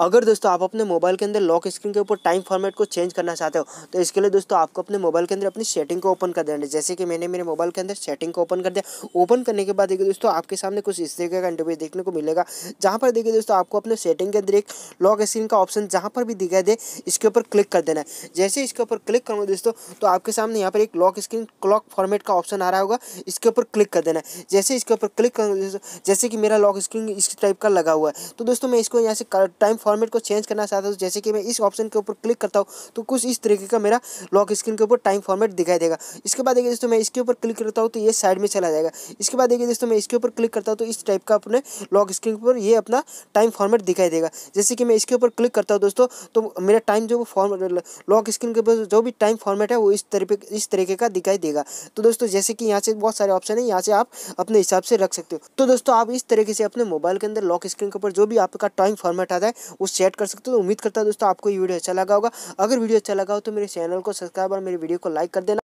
अगर दोस्तों आप अपने मोबाइल के अंदर लॉक स्क्रीन के ऊपर टाइम फॉर्मेट को चेंज करना चाहते हो तो इसके लिए दोस्तों आपको अपने मोबाइल के अंदर अपनी सेटिंग को ओपन कर देना जैसे कि मैंने मेरे मोबाइल के अंदर सेटिंग को ओपन कर दिया ओपन करने के बाद देखिए दोस्तों आपके सामने कुछ इस तरीके का इंटरव्यू देखने को मिलेगा जहाँ पर देखिए दोस्तों आपको अपने सेटिंग के अंदर एक लॉक स्क्रीन का ऑप्शन जहाँ पर भी दिखाई दे इसके ऊपर क्लिक कर देना है जैसे इसके ऊपर क्लिक करूँगा दोस्तों तो आपके सामने यहाँ पर एक लॉक स्क्रीन क्लॉक फॉर्मेट का ऑप्शन आ रहा होगा इसके ऊपर क्लिक कर देना है जैसे इसके ऊपर क्लिक करूँगा जैसे कि मेरा लॉक स्क्रीन इस टाइप का लगा हुआ है तो दोस्तों मैं इसको यहाँ से टाइम फॉर्मेट को चेंज करना चाहता हूँ जैसे कि मैं इस ऑप्शन के ऊपर क्लिक करता हूँ तो कुछ इस तरीके का मेरा लॉक स्क्रीन के ऊपर टाइम फॉर्मेट दिखाई देगा इसके बाद देखिए दोस्तों मैं इसके ऊपर क्लिक करता हूँ तो ये साइड में चला जाएगा इसके बाद देखिए दोस्तों मैं इसके ऊपर क्लिक करता हूँ तो इस टाइप का अपने लॉक स्क्रीन पर ये अपना टाइम फॉर्मेट दिखाई देगा जैसे कि मैं इसके ऊपर क्लिक करता हूँ दोस्तों तो मेरा टाइम जो फॉर्म लॉक स्क्रीन के ऊपर जो भी टाइम फॉर्मेट है वो इस तरीके इस तरीके का दिखाई देगा तो दोस्तों जैसे कि यहाँ से बहुत सारे ऑप्शन है यहाँ से आप अपने हिसाब से रख सकते हो तो दोस्तों आप इस तरीके से अपने मोबाइल के अंदर लॉक स्क्रीन के ऊपर जो भी आपका टाइम फॉर्मेट आता है वो सेट कर सकते हो तो उम्मीद करता हूँ दोस्तों आपको ये वीडियो अच्छा लगा होगा अगर वीडियो अच्छा लगा हो तो मेरे चैनल को सब्सक्राइब और मेरे वीडियो को लाइक कर देना